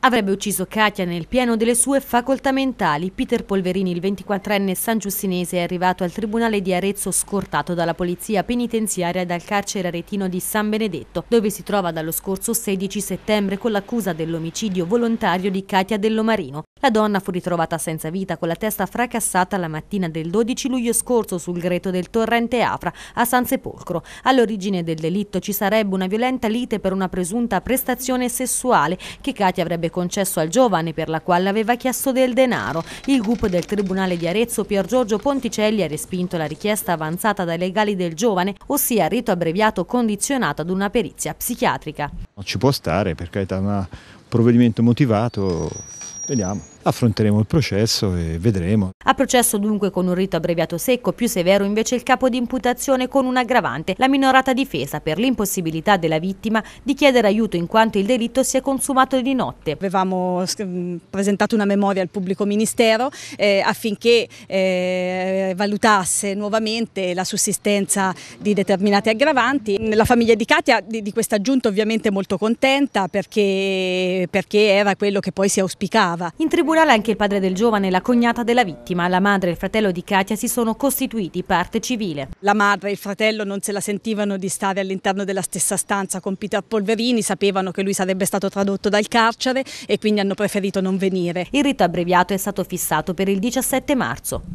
Avrebbe ucciso Katia nel pieno delle sue facoltà mentali. Peter Polverini, il 24enne sangiussinese, è arrivato al tribunale di Arezzo scortato dalla polizia penitenziaria dal carcere aretino di San Benedetto, dove si trova dallo scorso 16 settembre con l'accusa dell'omicidio volontario di Katia Dellomarino. La donna fu ritrovata senza vita con la testa fracassata la mattina del 12 luglio scorso sul greto del torrente Afra a San Sepolcro. All'origine del delitto ci sarebbe una violenta lite per una presunta prestazione sessuale che Katia avrebbe concesso al giovane per la quale aveva chiesto del denaro. Il GUP del Tribunale di Arezzo Pier Giorgio Ponticelli ha respinto la richiesta avanzata dai legali del giovane, ossia il rito abbreviato condizionato ad una perizia psichiatrica. Non ci può stare, per carità, un provvedimento motivato Vediamo affronteremo il processo e vedremo. A processo dunque con un rito abbreviato secco, più severo invece il capo di imputazione con un aggravante, la minorata difesa per l'impossibilità della vittima di chiedere aiuto in quanto il delitto si è consumato di notte. Avevamo eh, presentato una memoria al pubblico ministero eh, affinché eh, valutasse nuovamente la sussistenza di determinati aggravanti. La famiglia di Katia di, di questa giunta ovviamente molto contenta perché, perché era quello che poi si auspicava. In tribunale tribunale anche il padre del giovane e la cognata della vittima. La madre e il fratello di Katia si sono costituiti parte civile. La madre e il fratello non se la sentivano di stare all'interno della stessa stanza con Peter Polverini, sapevano che lui sarebbe stato tradotto dal carcere e quindi hanno preferito non venire. Il rito abbreviato è stato fissato per il 17 marzo.